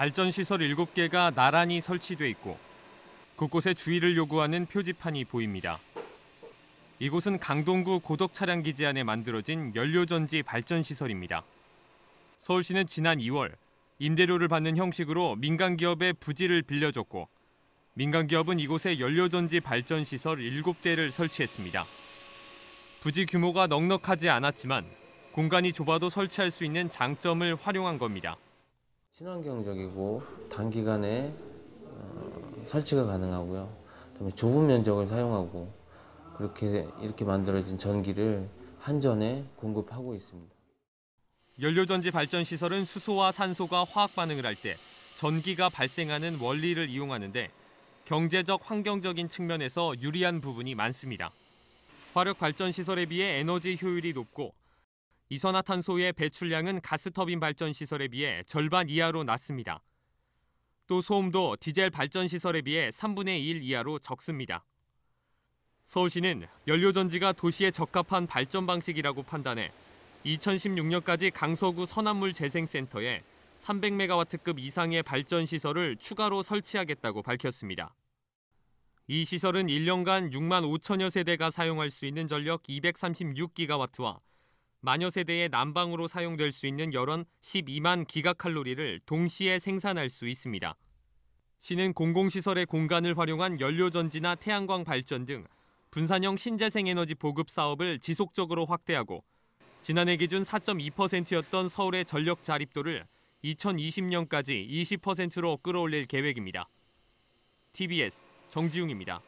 발전시설 7개가 나란히 설치돼 있고 곳곳에 주의를 요구하는 표지판이 보입니다. 이곳은 강동구 고덕 차량 기지 안에 만들어진 연료전지 발전시설입니다. 서울시는 지난 2월 임대료를 받는 형식으로 민간 기업의 부지를 빌려줬고 민간 기업은 이곳에 연료전지 발전시설 7대를 설치했습니다. 부지 규모가 넉넉하지 않았지만 공간이 좁아도 설치할 수 있는 장점을 활용한 겁니다. 친환경적이고 단기간에 어, 설치가 가능하고요. 그다음에 좁은 면적을 사용하고 그렇게 이렇게 만들어진 전기를 한전에 공급하고 있습니다. 연료전지 발전 시설은 수소와 산소가 화학 반응을 할 때 전기가 발생하는 원리를 이용하는데 경제적 환경적인 측면에서 유리한 부분이 많습니다. 화력 발전 시설에 비해 에너지 효율이 높고 이산화탄소의 배출량은 가스터빈 발전 시설에 비해 절반 이하로 낮습니다. 또 소음도 디젤 발전 시설에 비해 3분의 1 이하로 적습니다. 서울시는 연료전지가 도시에 적합한 발전 방식이라고 판단해 2016년까지 강서구 선암물 재생센터에 300메가와트급 이상의 발전 시설을 추가로 설치하겠다고 밝혔습니다. 이 시설은 1년간 6만 5천여 세대가 사용할 수 있는 전력 236기가와트와 마녀 세대의 난방으로 사용될 수 있는 열원 12만 기가칼로리를 동시에 생산할 수 있습니다. 시는 공공시설의 공간을 활용한 연료전지나 태양광 발전 등 분산형 신재생에너지 보급 사업을 지속적으로 확대하고 지난해 기준 4.2%였던 서울의 전력 자립도를 2020년까지 20%로 끌어올릴 계획입니다. TBS 정지웅입니다.